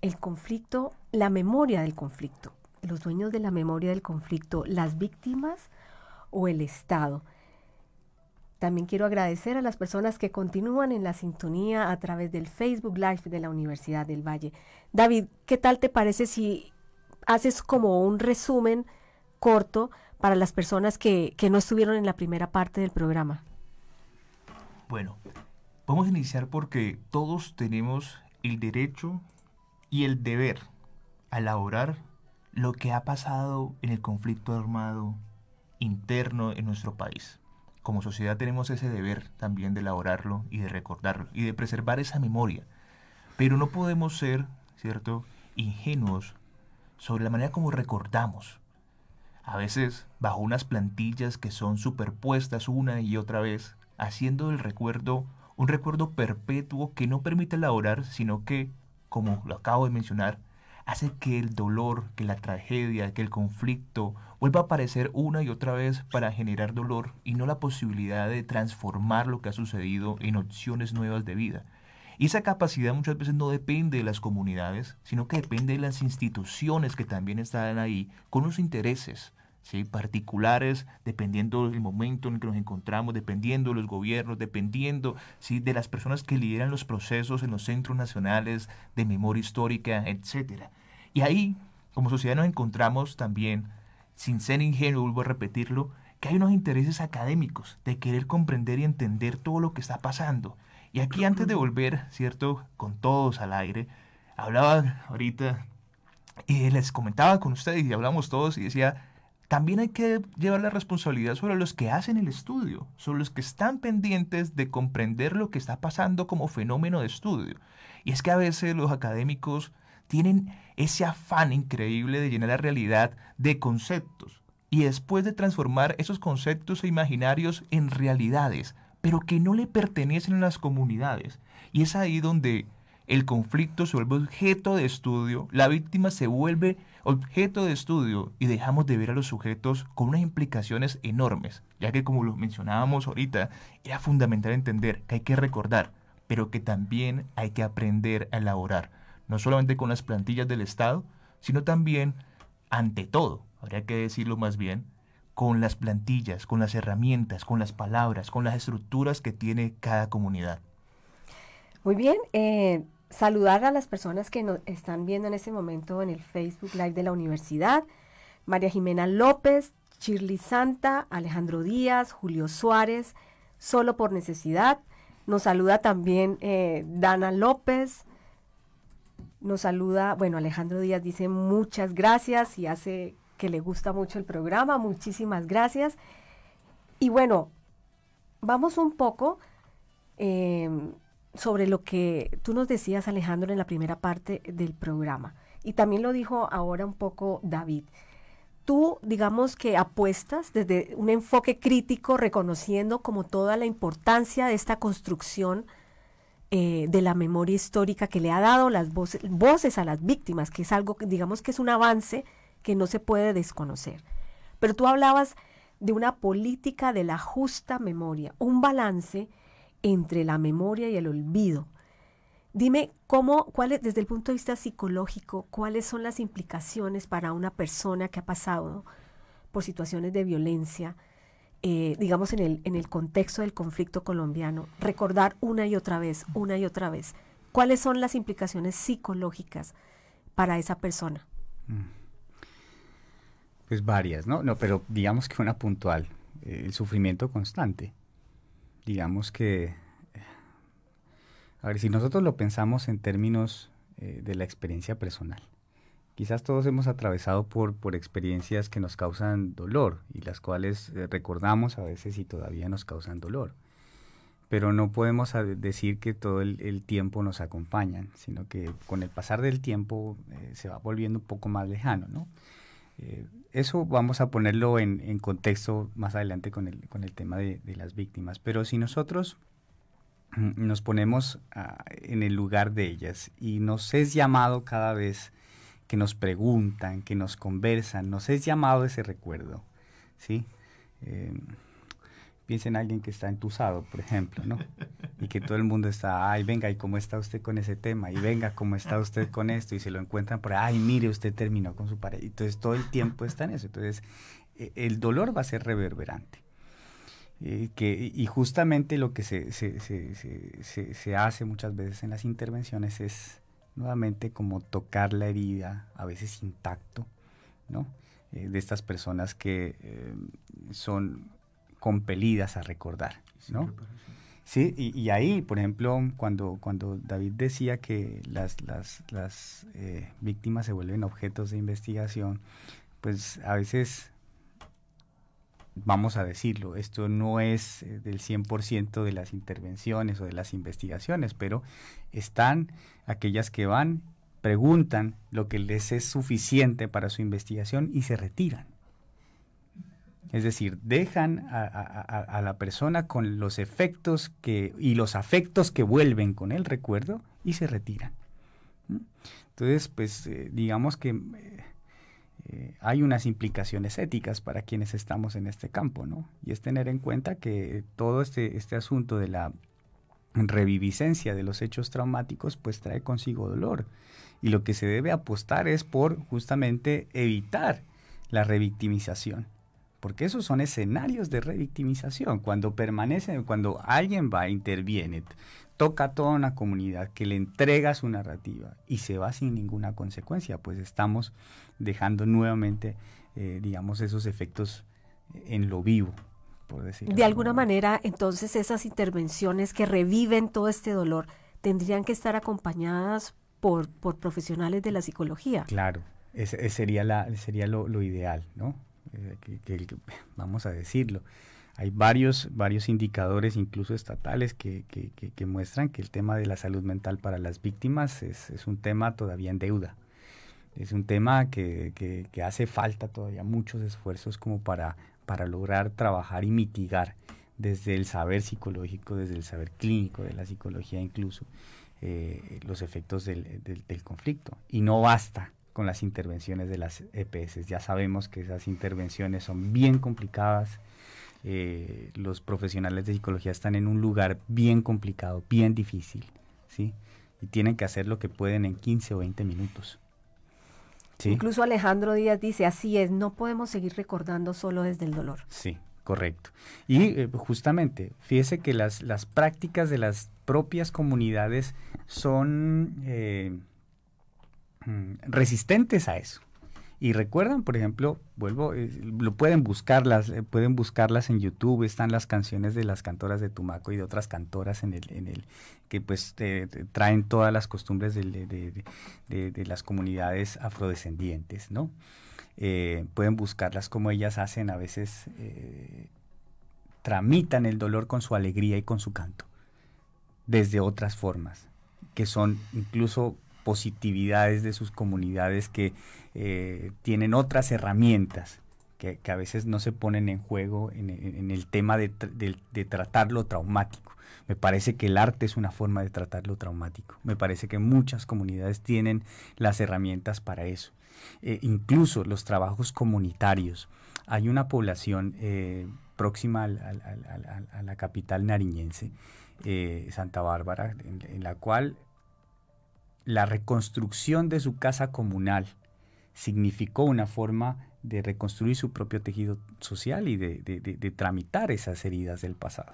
el conflicto, la memoria del conflicto, los dueños de la memoria del conflicto, las víctimas o el Estado. También quiero agradecer a las personas que continúan en la sintonía a través del Facebook Live de la Universidad del Valle. David, ¿qué tal te parece si haces como un resumen corto para las personas que, que no estuvieron en la primera parte del programa? Bueno, vamos a iniciar porque todos tenemos el derecho y el deber a elaborar lo que ha pasado en el conflicto armado interno en nuestro país. Como sociedad tenemos ese deber también de elaborarlo y de recordarlo y de preservar esa memoria. Pero no podemos ser, ¿cierto?, ingenuos sobre la manera como recordamos. A veces bajo unas plantillas que son superpuestas una y otra vez haciendo el recuerdo un recuerdo perpetuo que no permite elaborar, sino que, como lo acabo de mencionar, hace que el dolor, que la tragedia, que el conflicto vuelva a aparecer una y otra vez para generar dolor y no la posibilidad de transformar lo que ha sucedido en opciones nuevas de vida. Y esa capacidad muchas veces no depende de las comunidades, sino que depende de las instituciones que también están ahí con unos intereses particulares, dependiendo del momento en que nos encontramos, dependiendo de los gobiernos, dependiendo ¿sí? de las personas que lideran los procesos en los centros nacionales de memoria histórica, etc. Y ahí, como sociedad, nos encontramos también, sin ser ingenuo, vuelvo a repetirlo, que hay unos intereses académicos de querer comprender y entender todo lo que está pasando. Y aquí antes de volver, ¿cierto? Con todos al aire, hablaba ahorita y les comentaba con ustedes y hablamos todos y decía, también hay que llevar la responsabilidad sobre los que hacen el estudio, sobre los que están pendientes de comprender lo que está pasando como fenómeno de estudio. Y es que a veces los académicos tienen ese afán increíble de llenar la realidad de conceptos y después de transformar esos conceptos e imaginarios en realidades, pero que no le pertenecen a las comunidades. Y es ahí donde el conflicto se vuelve objeto de estudio, la víctima se vuelve objeto de estudio y dejamos de ver a los sujetos con unas implicaciones enormes, ya que como lo mencionábamos ahorita, era fundamental entender que hay que recordar, pero que también hay que aprender a elaborar, no solamente con las plantillas del Estado, sino también, ante todo, habría que decirlo más bien, con las plantillas, con las herramientas, con las palabras, con las estructuras que tiene cada comunidad. Muy bien, eh, saludar a las personas que nos están viendo en este momento en el Facebook Live de la universidad. María Jimena López, Shirley Santa, Alejandro Díaz, Julio Suárez, Solo por Necesidad. Nos saluda también eh, Dana López. Nos saluda, bueno, Alejandro Díaz dice muchas gracias y hace que le gusta mucho el programa. Muchísimas gracias. Y bueno, vamos un poco. Eh, sobre lo que tú nos decías, Alejandro, en la primera parte del programa. Y también lo dijo ahora un poco David. Tú, digamos que apuestas desde un enfoque crítico, reconociendo como toda la importancia de esta construcción eh, de la memoria histórica que le ha dado las voces, voces a las víctimas, que es algo, digamos que es un avance que no se puede desconocer. Pero tú hablabas de una política de la justa memoria, un balance entre la memoria y el olvido. Dime cómo, cuál desde el punto de vista psicológico, cuáles son las implicaciones para una persona que ha pasado por situaciones de violencia, eh, digamos en el, en el contexto del conflicto colombiano, recordar una y otra vez, una y otra vez, cuáles son las implicaciones psicológicas para esa persona. Mm. Pues varias, ¿no? No, pero digamos que una puntual, eh, el sufrimiento constante digamos que, a ver, si nosotros lo pensamos en términos eh, de la experiencia personal, quizás todos hemos atravesado por, por experiencias que nos causan dolor y las cuales eh, recordamos a veces y todavía nos causan dolor. Pero no podemos decir que todo el, tiempo nos acompañan, sino que con el pasar del tiempo eh, se va volviendo un poco más lejano, ¿no? Eh, eso vamos a ponerlo en, contexto más adelante con el, tema de, las víctimas. Pero si nosotros mm, nos ponemos en el lugar de ellas y nos es llamado cada vez que nos preguntan, que nos conversan, nos es llamado ese recuerdo, ¿sí? Eh, Piensa en alguien que está entusado, por ejemplo, ¿no? Y que todo el mundo está, ay, venga, ¿y cómo está usted con ese tema? Y venga, ¿cómo está usted con esto? Y se lo encuentran por, ay, mire, usted terminó con su pareja. Entonces todo el tiempo está en eso. Entonces e, el dolor va a ser reverberante. Eh, que, y justamente lo que se, hace muchas veces en las intervenciones es nuevamente como tocar la herida, a veces intacto, ¿no? Eh, de estas personas que eh, son compelidas a recordar, ¿no? Sí, y, ahí, por ejemplo, cuando, cuando David decía que las, las, eh, víctimas se vuelven objetos de investigación, pues a veces, vamos a decirlo, esto no es eh, del 100% de las intervenciones o de las investigaciones, pero están aquellas que van, preguntan lo que les es suficiente para su investigación y se retiran. Es decir, dejan a, la persona con los efectos que, y los afectos que vuelven con el recuerdo y se retiran. Entonces, pues eh, digamos que eh, eh, hay unas implicaciones éticas para quienes estamos en este campo, ¿no? Y es tener en cuenta que todo este, este, asunto de la reviviscencia de los hechos traumáticos pues trae consigo dolor y lo que se debe apostar es por justamente evitar la revictimización porque esos son escenarios de revictimización. Cuando permanece, cuando alguien va, interviene, toca a toda una comunidad que le entrega su narrativa y se va sin ninguna consecuencia, pues estamos dejando nuevamente, eh, digamos, esos efectos en lo vivo, por decirlo. De alguna manera, entonces, esas intervenciones que reviven todo este dolor tendrían que estar acompañadas por, profesionales de la psicología. Claro, sería, la, sería lo ideal, ¿no? Eh, vamos a decirlo, hay varios, varios indicadores, incluso estatales, que, muestran que el tema de la salud mental para las víctimas es, un tema todavía en deuda. Es un tema que, hace falta todavía muchos esfuerzos como para, para lograr trabajar y mitigar desde el saber psicológico, desde el saber clínico de la psicología incluso, eh, los efectos del, del conflicto. Y no basta con las intervenciones de las EPS. Ya sabemos que esas intervenciones son bien complicadas. Eh, los profesionales de psicología están en un lugar bien complicado, bien difícil, ¿sí? Y tienen que hacer lo que pueden en 15 o 20 minutos. ¿sí? Incluso Alejandro Díaz dice, así es, no podemos seguir recordando solo desde el dolor. Sí, correcto. Y eh, justamente, fíjese que las, las prácticas de las propias comunidades son... Eh, Mm, resistentes a eso. Y recuerdan, por ejemplo, vuelvo, eh, lo pueden buscarlas, eh, pueden buscarlas en YouTube, están las canciones de las cantoras de Tumaco y de otras cantoras en el, en el que pues eh, traen todas las costumbres de, las comunidades afrodescendientes, ¿no? pueden buscarlas como ellas hacen, a veces tramitan el dolor con su alegría y con su canto, desde otras formas, que son incluso positividades de sus comunidades que eh, tienen otras herramientas que, a veces no se ponen en juego en, el tema de, tratar lo traumático. Me parece que el arte es una forma de tratar lo traumático. Me parece que muchas comunidades tienen las herramientas para eso. Eh, incluso los trabajos comunitarios. Hay una población eh, próxima a la capital nariñense, Santa Bárbara, en la cual la reconstrucción de su casa comunal significó una forma de reconstruir su propio tejido social y de, tramitar esas heridas del pasado.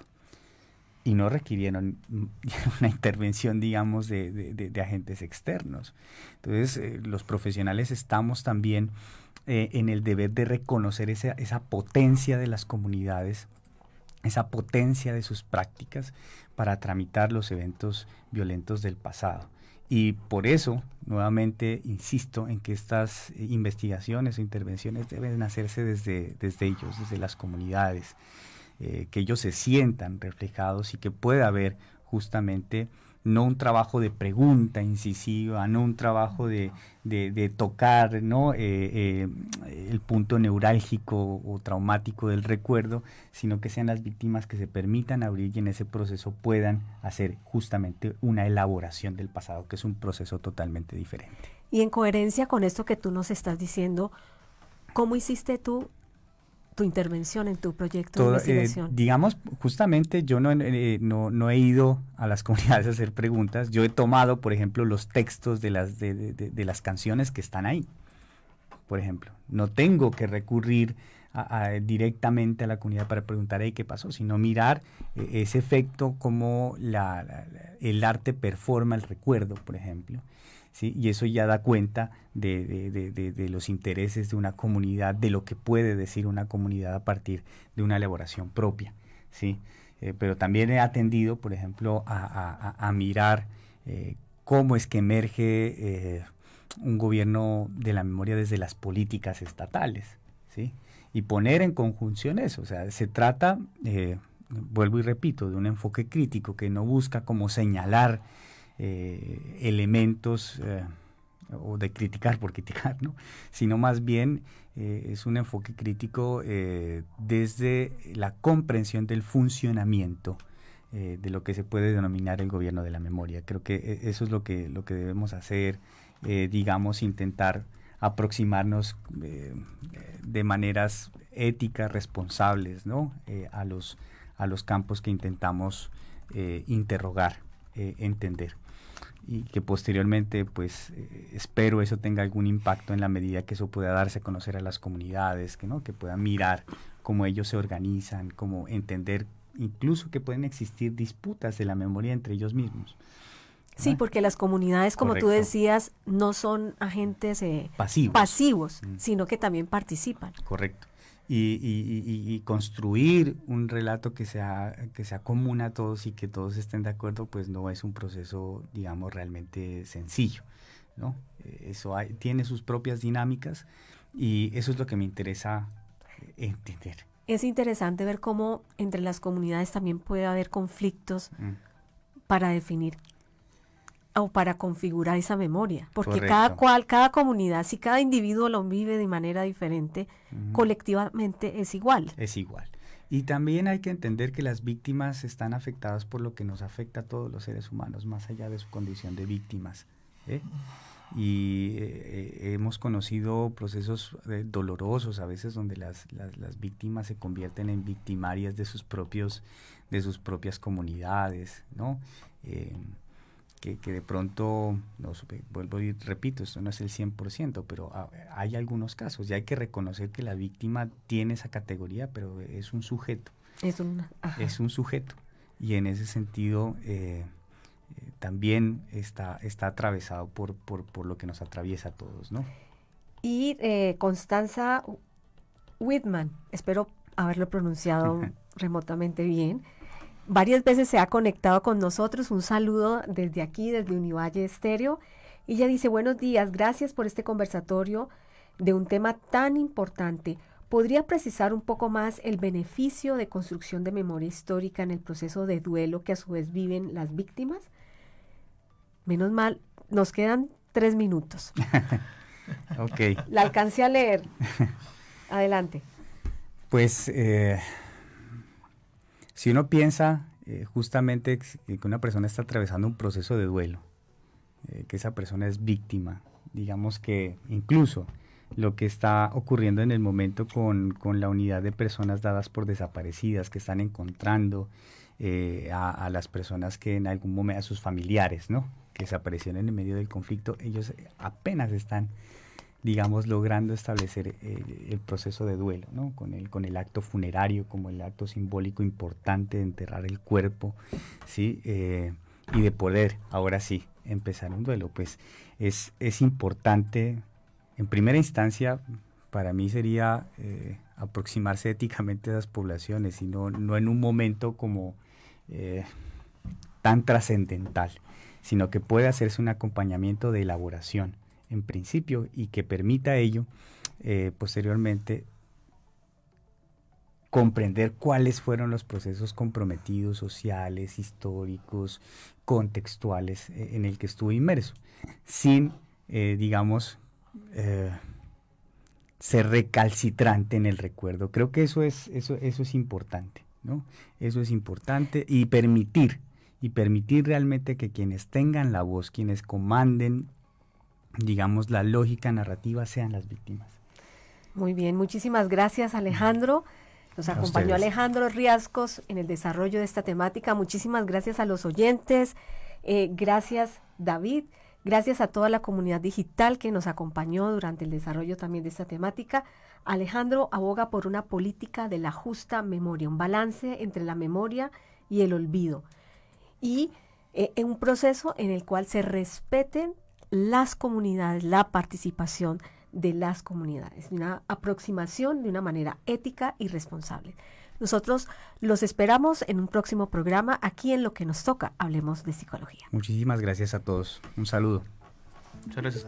Y no requirieron una intervención, digamos, de, agentes externos. Entonces, eh, los profesionales estamos también eh, en el deber de reconocer esa potencia de las comunidades esa potencia de sus prácticas para tramitar los eventos violentos del pasado. Y por eso, nuevamente, insisto en que estas eh, investigaciones o intervenciones deben hacerse desde, desde ellos, desde las comunidades, eh, que ellos se sientan reflejados y que pueda haber justamente no un trabajo de pregunta incisiva, no un trabajo de, tocar ¿no? Eh, eh, el punto neurálgico o traumático del recuerdo, sino que sean las víctimas que se permitan abrir y en ese proceso puedan hacer justamente una elaboración del pasado, que es un proceso totalmente diferente. Y en coherencia con esto que tú nos estás diciendo, ¿cómo hiciste tú tu intervención en tu proyecto de eh, investigación? digamos, justamente yo no, eh, eh, he ido a las comunidades a hacer preguntas. Yo he tomado, por ejemplo, los textos de las, de, las canciones que están ahí, por ejemplo. No tengo que recurrir directamente a la comunidad para preguntar ahí qué pasó, sino mirar ese efecto como el arte performa el recuerdo, por ejemplo y eso ya da cuenta de, los intereses de una comunidad, de lo que puede decir una comunidad a partir de una elaboración propia. ¿sí? Eh, pero también he atendido, por ejemplo, a, mirar eh, cómo es que emerge eh, un gobierno de la memoria desde las políticas estatales. ¿sí? Y poner en conjunción eso. O sea, se trata, vuelvo y repito, de un enfoque crítico que no busca como señalar eh, elementos eh, o de criticar por criticar, sino más bien eh, es un enfoque crítico desde la comprensión del funcionamiento de lo que se puede denominar el gobierno de la memoria. Creo que eso es lo que, lo que debemos hacer, digamos, intentar aproximarnos de maneras éticas, responsables, ¿no? a, los, a los campos que intentamos interrogar. Eh, entender y que posteriormente pues eh, espero eso tenga algún impacto en la medida que eso pueda darse a conocer a las comunidades, que no que puedan mirar cómo ellos se organizan, cómo entender incluso que pueden existir disputas de la memoria entre ellos mismos. Sí, porque las comunidades, como tú decías, no son agentes eh, pasivos, mm. sino que también participan. Correcto y, construir un relato que sea, que sea común a todos y que todos estén de acuerdo, pues no es un proceso, digamos, realmente sencillo. ¿no? Eh, eso tiene sus propias dinámicas y eso es lo que me interesa eh, entender. Es interesante ver cómo entre las comunidades también puede haber conflictos mm. para definir o para configurar esa memoria, porque cada cual, cada comunidad, si cada individuo lo vive de manera diferente, colectivamente es igual. Es igual. Y también hay que entender que las víctimas están afectadas por lo que nos afecta a todos los seres humanos, más allá de su condición de víctimas. ¿eh? Y eh, hemos conocido procesos eh, dolorosos a veces donde las, las, las, víctimas se convierten en victimarias de sus propios, de sus propias comunidades, ¿no? que, de pronto, no, vuelvo y repito, esto no es el 100%, pero ah, hay algunos casos y hay que reconocer que la víctima tiene esa categoría, pero es un sujeto. Es un, sujeto. Y en ese sentido... Eh, eh, también está, está atravesado por, lo que nos atraviesa a todos, Y eh, Constanza Whitman, espero haberlo pronunciado remotamente bien, varias veces se ha conectado con nosotros. Un saludo desde aquí, desde Univalle Estéreo. Y ella dice, buenos días, gracias por este conversatorio de un tema tan importante. ¿Podría precisar un poco más el beneficio de construcción de memoria histórica en el proceso de duelo que a su vez viven las víctimas? Menos mal, nos quedan tres minutos. ok. La alcancé a leer. Adelante. Pues eh, si uno piensa eh, justamente que una persona está atravesando un proceso de duelo, eh, que esa persona es víctima, digamos que incluso lo que está ocurriendo en el momento con, la unidad de personas dadas por desaparecidas, que están encontrando eh, a, a, las personas que en algún momento, a sus familiares, ¿no? que desaparecieron en medio del conflicto, ellos apenas están digamos, logrando establecer eh, el, proceso de duelo, ¿no? con, el, con el acto funerario como el acto simbólico importante de enterrar el cuerpo, ¿sí? Eh, y de poder, ahora sí, empezar un duelo. Pues es, importante, en primera instancia, para mí sería eh, aproximarse éticamente a las poblaciones, y no, en un momento como tan trascendental, sino que puede hacerse un acompañamiento de elaboración en principio y que permita ello eh, posteriormente comprender cuáles fueron los procesos comprometidos sociales, históricos, contextuales eh, en el que estuve inmerso, sin, eh, digamos, ser recalcitrante en el recuerdo. Creo que eso es, eso, eso es importante, ¿no? Eso es importante y permitir, y permitir realmente que quienes tengan la voz, quienes comanden digamos, la lógica narrativa sean las víctimas. Muy bien, muchísimas gracias Alejandro. Nos acompañó Alejandro Riascos en el desarrollo de esta temática. Muchísimas gracias a los oyentes. Eh, gracias David. Gracias a toda la comunidad digital que nos acompañó durante el desarrollo también de esta temática. Alejandro aboga por una política de la justa memoria, un balance entre la memoria y el olvido. Y eh, un proceso en el cual se respeten las comunidades, la participación de las comunidades, una aproximación de una manera ética y responsable. Nosotros los esperamos en un próximo programa aquí en lo que nos toca, hablemos de psicología. Muchísimas gracias a todos. Un saludo. Muchas gracias,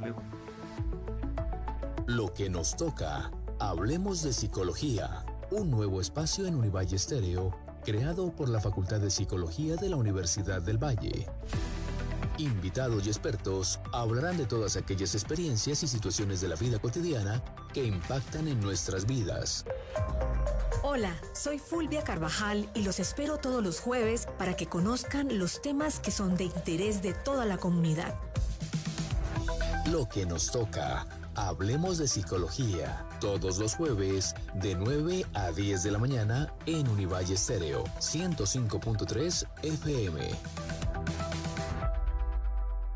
Lo que nos toca, hablemos de psicología, un nuevo espacio en Univalle Estéreo, creado por la Facultad de Psicología de la Universidad del Valle. Invitados y expertos hablarán de todas aquellas experiencias y situaciones de la vida cotidiana que impactan en nuestras vidas. Hola, soy Fulvia Carvajal y los espero todos los jueves para que conozcan los temas que son de interés de toda la comunidad. Lo que nos toca. Hablemos de psicología. Todos los jueves de 9 a 10 de la mañana en Univalle Estéreo 105.3 FM.